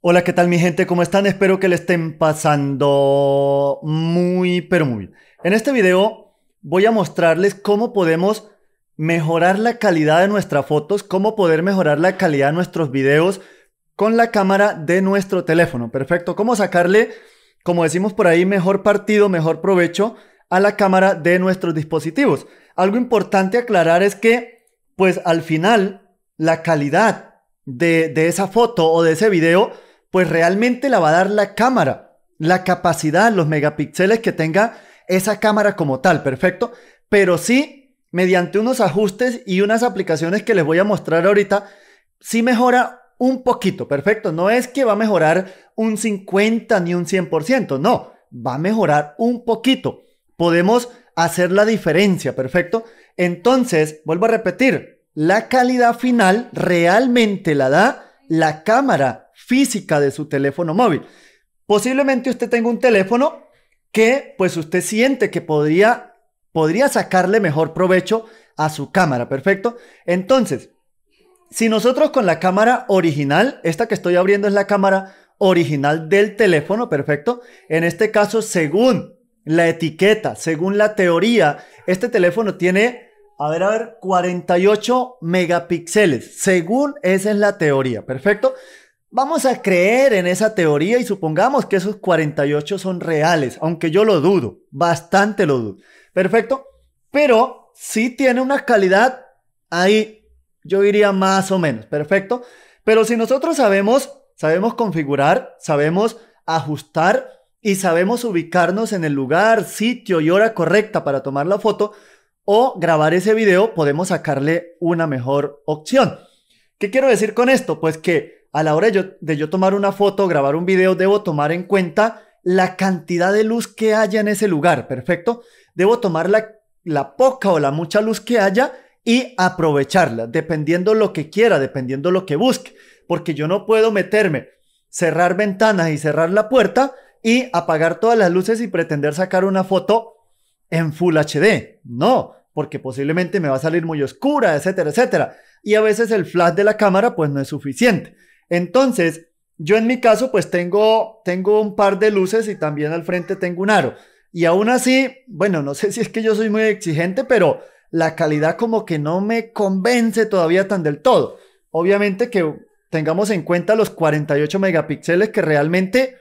Hola, ¿qué tal mi gente? ¿Cómo están? Espero que le estén pasando muy, pero muy bien. En este video voy a mostrarles cómo podemos mejorar la calidad de nuestras fotos, cómo poder mejorar la calidad de nuestros videos con la cámara de nuestro teléfono. Perfecto, cómo sacarle, como decimos por ahí, mejor partido, mejor provecho a la cámara de nuestros dispositivos. Algo importante aclarar es que, pues al final, la calidad de, de esa foto o de ese video pues realmente la va a dar la cámara, la capacidad, los megapíxeles que tenga esa cámara como tal, perfecto, pero sí mediante unos ajustes y unas aplicaciones que les voy a mostrar ahorita, sí mejora un poquito, perfecto, no es que va a mejorar un 50 ni un 100%, no, va a mejorar un poquito. Podemos hacer la diferencia, perfecto. Entonces, vuelvo a repetir, la calidad final realmente la da la cámara física de su teléfono móvil. Posiblemente usted tenga un teléfono que pues usted siente que podría, podría sacarle mejor provecho a su cámara, ¿perfecto? Entonces, si nosotros con la cámara original, esta que estoy abriendo es la cámara original del teléfono, perfecto. En este caso, según la etiqueta, según la teoría, este teléfono tiene, a ver, a ver, 48 megapíxeles. Según esa es la teoría, perfecto. Vamos a creer en esa teoría y supongamos que esos 48 son reales, aunque yo lo dudo, bastante lo dudo. Perfecto, pero si tiene una calidad ahí, yo diría más o menos, perfecto. Pero si nosotros sabemos, sabemos configurar, sabemos ajustar y sabemos ubicarnos en el lugar, sitio y hora correcta para tomar la foto o grabar ese video, podemos sacarle una mejor opción. ¿Qué quiero decir con esto? Pues que a la hora de yo, tomar una foto grabar un video, debo tomar en cuenta la cantidad de luz que haya en ese lugar, perfecto. Debo tomar la, la poca o la mucha luz que haya y aprovecharla, dependiendo lo que quiera, dependiendo lo que busque, porque yo no puedo meterme, cerrar ventanas y cerrar la puerta y apagar todas las luces y pretender sacar una foto en Full HD. No, porque posiblemente me va a salir muy oscura, etcétera, etcétera y a veces el flash de la cámara pues no es suficiente. Entonces, yo en mi caso pues tengo, tengo un par de luces y también al frente tengo un aro. Y aún así, bueno, no sé si es que yo soy muy exigente, pero la calidad como que no me convence todavía tan del todo. Obviamente que tengamos en cuenta los 48 megapíxeles que realmente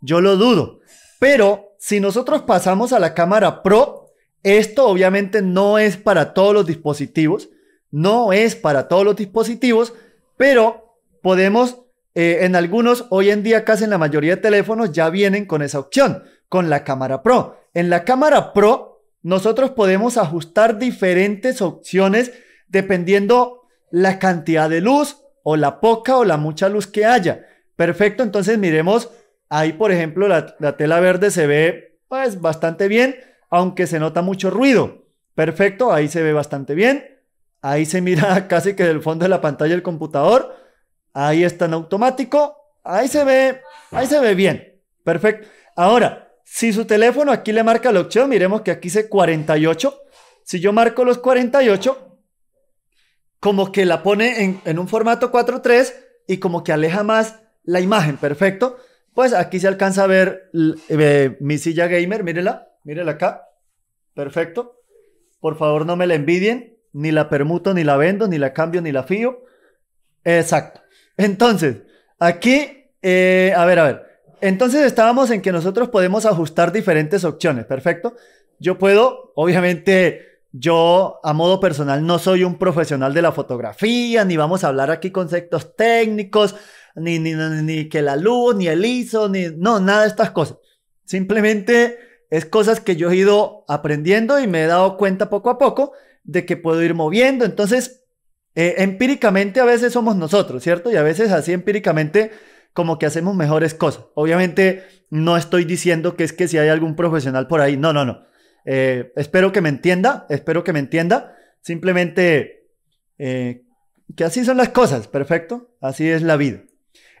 yo lo dudo. Pero si nosotros pasamos a la cámara Pro, esto obviamente no es para todos los dispositivos. No es para todos los dispositivos, pero podemos, eh, en algunos, hoy en día casi en la mayoría de teléfonos ya vienen con esa opción, con la cámara Pro. En la cámara Pro, nosotros podemos ajustar diferentes opciones dependiendo la cantidad de luz o la poca o la mucha luz que haya. Perfecto, entonces miremos, ahí por ejemplo la, tela verde se ve pues, bastante bien, aunque se nota mucho ruido. Perfecto, ahí se ve bastante bien. Ahí se mira casi que del fondo de la pantalla el computador. Ahí está en automático. Ahí se ve, ahí se ve bien. Perfecto. Ahora, si su teléfono aquí le marca la opción, miremos que aquí dice 48. Si yo marco los 48, como que la pone en, un formato 4.3 y como que aleja más la imagen. Perfecto. Pues aquí se alcanza a ver mi silla gamer. Mírela, mírela acá. Perfecto. Por favor, no me la envidien ni la permuto, ni la vendo, ni la cambio, ni la fío. Exacto. Entonces, aquí, eh, a ver, a ver. Entonces estábamos en que nosotros podemos ajustar diferentes opciones, perfecto. Yo puedo, obviamente, yo a modo personal no soy un profesional de la fotografía, ni vamos a hablar aquí conceptos técnicos, ni, ni, que la luz, ni el ISO, ni, no, nada de estas cosas. Simplemente es cosas que yo he ido aprendiendo y me he dado cuenta poco a poco de que puedo ir moviendo. Entonces, eh, empíricamente a veces somos nosotros, ¿cierto? Y a veces así empíricamente como que hacemos mejores cosas. Obviamente no estoy diciendo que es que si hay algún profesional por ahí, no, no, no. Eh, espero que me entienda, espero que me entienda. Simplemente eh, que así son las cosas, perfecto. Así es la vida.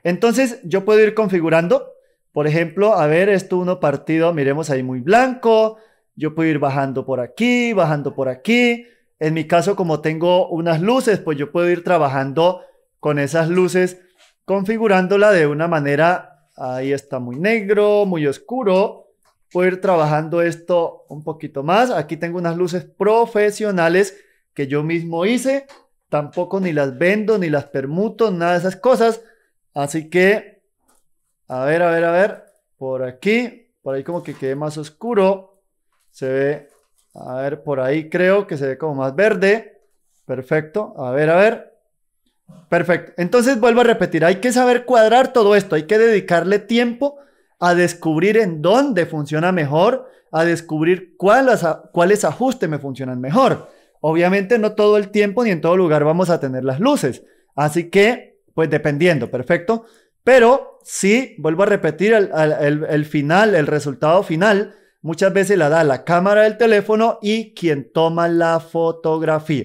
Entonces yo puedo ir configurando, por ejemplo, a ver, esto uno partido, miremos ahí muy blanco, yo puedo ir bajando por aquí, bajando por aquí, en mi caso, como tengo unas luces, pues yo puedo ir trabajando con esas luces, configurándola de una manera, ahí está muy negro, muy oscuro. Puedo ir trabajando esto un poquito más. Aquí tengo unas luces profesionales que yo mismo hice. Tampoco ni las vendo, ni las permuto, nada de esas cosas. Así que, a ver, a ver, a ver. Por aquí, por ahí como que quede más oscuro. Se ve a ver, por ahí creo que se ve como más verde. Perfecto. A ver, a ver. Perfecto. Entonces vuelvo a repetir, hay que saber cuadrar todo esto, hay que dedicarle tiempo a descubrir en dónde funciona mejor, a descubrir cuáles, cuáles ajustes me funcionan mejor. Obviamente no todo el tiempo ni en todo lugar vamos a tener las luces, así que pues dependiendo, perfecto. Pero sí, vuelvo a repetir, el final, el resultado final muchas veces la da la cámara del teléfono y quien toma la fotografía.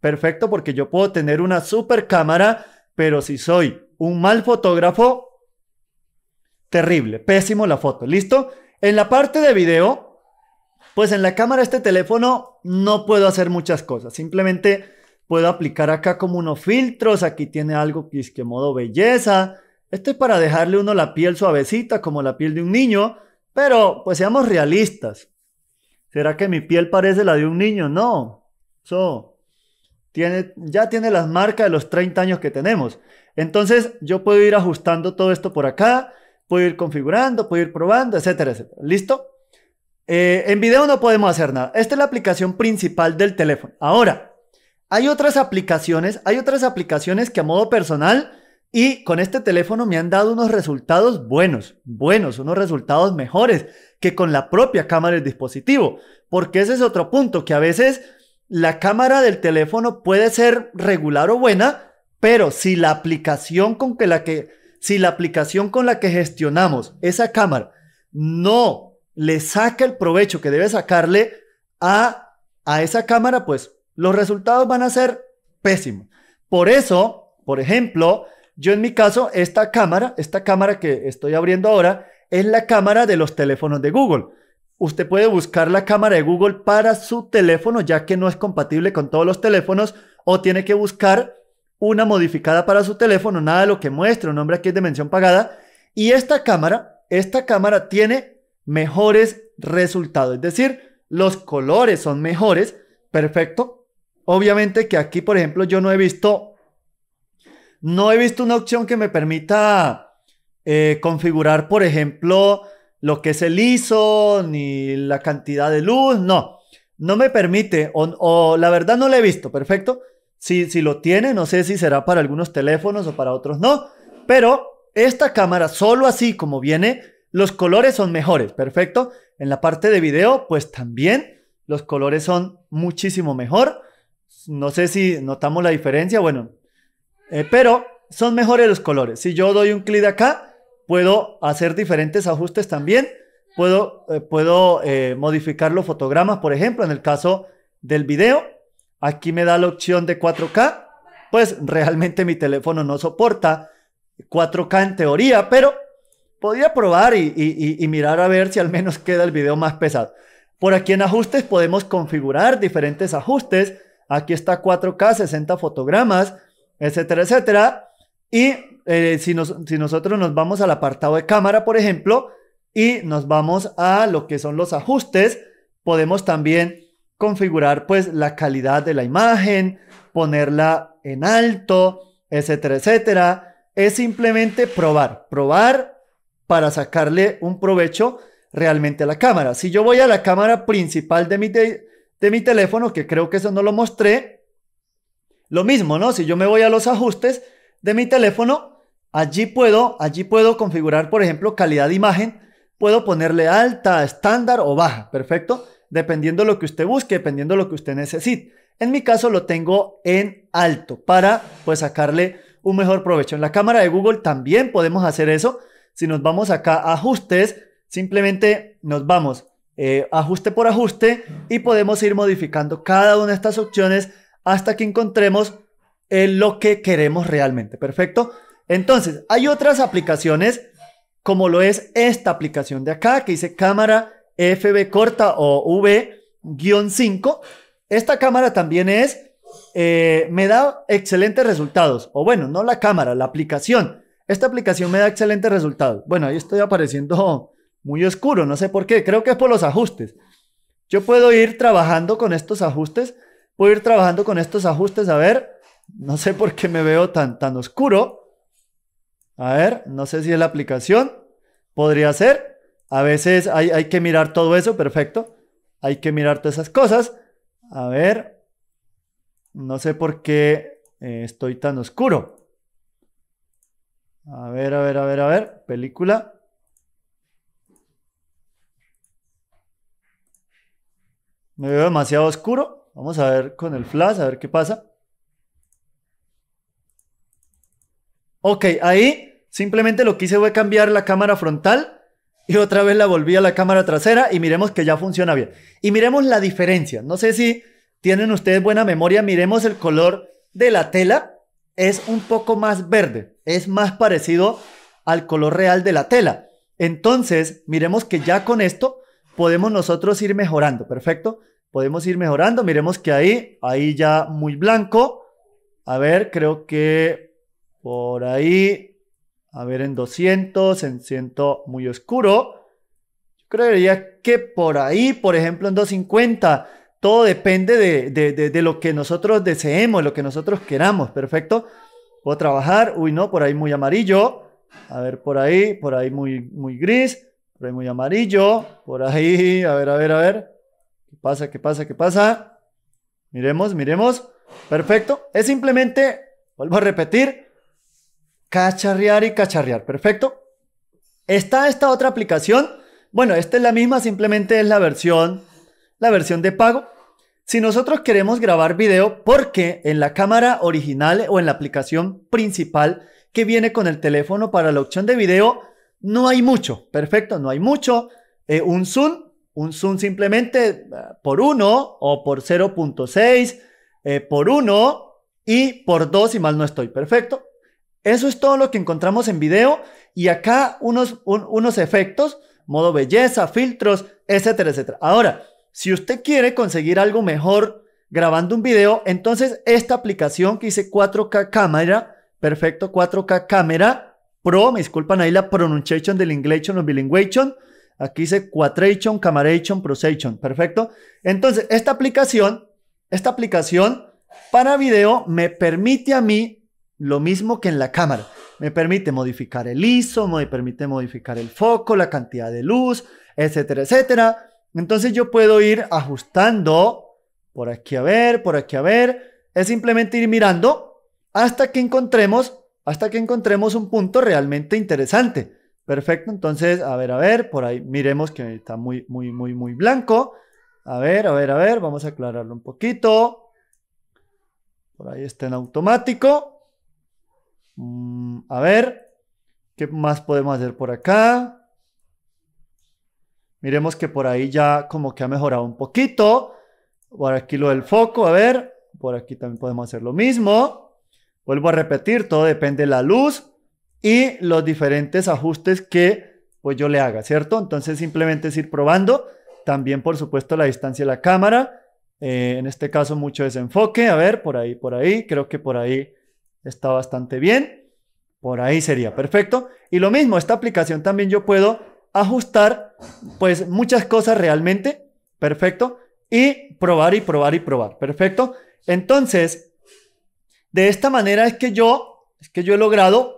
Perfecto, porque yo puedo tener una super cámara, pero si soy un mal fotógrafo, terrible, pésimo la foto. ¿Listo? En la parte de video, pues en la cámara de este teléfono no puedo hacer muchas cosas. Simplemente puedo aplicar acá como unos filtros. Aquí tiene algo que es que modo belleza. Esto es para dejarle uno la piel suavecita, como la piel de un niño. Pero, pues seamos realistas. ¿Será que mi piel parece la de un niño? No. So, tiene, ya tiene las marcas de los 30 años que tenemos. Entonces, yo puedo ir ajustando todo esto por acá, puedo ir configurando, puedo ir probando, etcétera, etcétera. ¿Listo? Eh, en video no podemos hacer nada. Esta es la aplicación principal del teléfono. Ahora, hay otras aplicaciones, hay otras aplicaciones que a modo personal y con este teléfono me han dado unos resultados buenos, buenos, unos resultados mejores que con la propia cámara del dispositivo. Porque ese es otro punto, que a veces la cámara del teléfono puede ser regular o buena, pero si la aplicación con que la que si la aplicación con la que gestionamos esa cámara no le saca el provecho que debe sacarle a a esa cámara, pues los resultados van a ser pésimos. Por eso, por ejemplo, yo en mi caso, esta cámara, esta cámara que estoy abriendo ahora, es la cámara de los teléfonos de Google. Usted puede buscar la cámara de Google para su teléfono, ya que no es compatible con todos los teléfonos, o tiene que buscar una modificada para su teléfono, nada de lo que muestre, un nombre aquí es de mención pagada. Y esta cámara, esta cámara tiene mejores resultados, es decir, los colores son mejores, perfecto. Obviamente que aquí, por ejemplo, yo no he visto no he visto una opción que me permita eh, configurar, por ejemplo, lo que es el ISO, ni la cantidad de luz, no. No me permite, o, la verdad no lo he visto, perfecto. Si, si lo tiene, no sé si será para algunos teléfonos o para otros no, pero esta cámara, solo así como viene, los colores son mejores, perfecto. En la parte de video, pues también los colores son muchísimo mejor. No sé si notamos la diferencia, bueno, eh, pero son mejores los colores. Si yo doy un clic acá, puedo hacer diferentes ajustes también. Puedo, eh, eh, modificar los fotogramas, por ejemplo, en el caso del video. Aquí me da la opción de 4K. Pues realmente mi teléfono no soporta 4K en teoría, pero podría probar y, y mirar a ver si al menos queda el video más pesado. Por aquí en ajustes podemos configurar diferentes ajustes. Aquí está 4K, 60 fotogramas etcétera, etcétera. Y eh, si, si nosotros nos vamos al apartado de cámara, por ejemplo, y nos vamos a lo que son los ajustes, podemos también configurar pues la calidad de la imagen, ponerla en alto, etcétera, etcétera. Es simplemente probar, probar para sacarle un provecho realmente a la cámara. Si yo voy a la cámara principal de de mi teléfono, que creo que eso no lo mostré, lo mismo, ¿no? Si yo me voy a los ajustes de mi teléfono, allí puedo, allí puedo configurar, por ejemplo, calidad de imagen. Puedo ponerle alta, estándar o baja, perfecto, dependiendo lo que usted busque, dependiendo lo que usted necesite. En mi caso lo tengo en alto para pues sacarle un mejor provecho. En la cámara de Google también podemos hacer eso. Si nos vamos acá a ajustes, simplemente nos vamos eh, ajuste por ajuste y podemos ir modificando cada una de estas opciones hasta que encontremos lo que queremos realmente. Perfecto. Entonces, hay otras aplicaciones como lo es esta aplicación de acá que dice cámara FB corta o V-5. Esta cámara también es, eh, me da excelentes resultados. O bueno, no la cámara, la aplicación. Esta aplicación me da excelentes resultados. Bueno, ahí estoy apareciendo muy oscuro, no sé por qué. Creo que es por los ajustes. Yo puedo ir trabajando con estos ajustes Puedo ir trabajando con estos ajustes, a ver, no sé por qué me veo tan, tan oscuro. A ver, no sé si es la aplicación, podría ser. A veces hay, que mirar todo eso, perfecto. Hay que mirar todas esas cosas. A ver, no sé por qué eh, estoy tan oscuro. A ver, a ver, a ver, a ver, película. Me veo demasiado oscuro. Vamos a ver con el flash, a ver qué pasa. Ok, ahí simplemente lo que hice fue cambiar la cámara frontal y otra vez la volví a la cámara trasera y miremos que ya funciona bien. Y miremos la diferencia. No sé si tienen ustedes buena memoria, miremos el color de la tela. Es un poco más verde, es más parecido al color real de la tela. Entonces, miremos que ya con esto podemos nosotros ir mejorando, ¿perfecto? podemos ir mejorando. Miremos que ahí, ahí ya muy blanco. A ver, creo que por ahí, a ver, en 200, en 100 muy oscuro. Yo creería que por ahí, por ejemplo, en 250, todo depende de, lo que nosotros deseemos, lo que nosotros queramos, perfecto. Puedo trabajar, uy, no, por ahí muy amarillo. A ver, por ahí, por ahí muy, muy gris, por ahí muy amarillo, por ahí, a ver, a ver, a ver. ¿Qué pasa? ¿Qué pasa? ¿Qué pasa? Miremos, miremos. Perfecto. Es simplemente, vuelvo a repetir, cacharrear y cacharrear. Perfecto. Está esta otra aplicación. Bueno, esta es la misma, simplemente es la versión, la versión de pago. Si nosotros queremos grabar video, porque en la cámara original o en la aplicación principal que viene con el teléfono para la opción de video, no hay mucho. Perfecto, no hay mucho. Eh, un zoom un zoom simplemente eh, por 1 o por 0.6, eh, por 1 y por 2 si mal no estoy. Perfecto. Eso es todo lo que encontramos en video y acá unos, unos efectos, modo belleza, filtros, etcétera, etcétera. Ahora, si usted quiere conseguir algo mejor grabando un video, entonces esta aplicación que dice 4K cámara, perfecto, 4K cámara, Pro, me disculpan ahí la pronunciación del inglés o bilinguation, Aquí dice Quatration, Camaration, Procession, Perfecto. Entonces, esta aplicación, esta aplicación para video me permite a mí lo mismo que en la cámara. Me permite modificar el ISO, me permite modificar el foco, la cantidad de luz, etcétera, etcétera. Entonces yo puedo ir ajustando por aquí a ver, por aquí a ver. Es simplemente ir mirando hasta que encontremos, hasta que encontremos un punto realmente interesante. Perfecto, entonces, a ver, a ver, por ahí miremos que está muy, muy, muy, muy blanco. A ver, a ver, a ver, vamos a aclararlo un poquito. Por ahí está en automático. Mm, a ver, ¿qué más podemos hacer por acá? Miremos que por ahí ya como que ha mejorado un poquito. Por aquí lo del foco, a ver. Por aquí también podemos hacer lo mismo. Vuelvo a repetir, todo depende de la luz y los diferentes ajustes que pues yo le haga, ¿cierto? Entonces simplemente es ir probando. También, por supuesto, la distancia de la cámara. Eh, en este caso, mucho desenfoque. A ver, por ahí, por ahí. Creo que por ahí está bastante bien. Por ahí sería perfecto. Y lo mismo, esta aplicación también yo puedo ajustar, pues, muchas cosas realmente. Perfecto. Y probar y probar y probar. Perfecto. Entonces, de esta manera es que yo, es que yo he logrado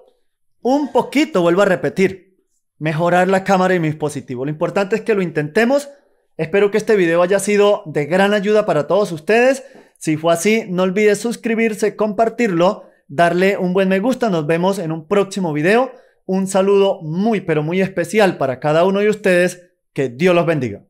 un poquito, vuelvo a repetir, mejorar la cámara y mi dispositivo. Lo importante es que lo intentemos. Espero que este video haya sido de gran ayuda para todos ustedes. Si fue así, no olvides suscribirse, compartirlo, darle un buen me gusta. Nos vemos en un próximo video. Un saludo muy, pero muy especial para cada uno de ustedes. Que Dios los bendiga.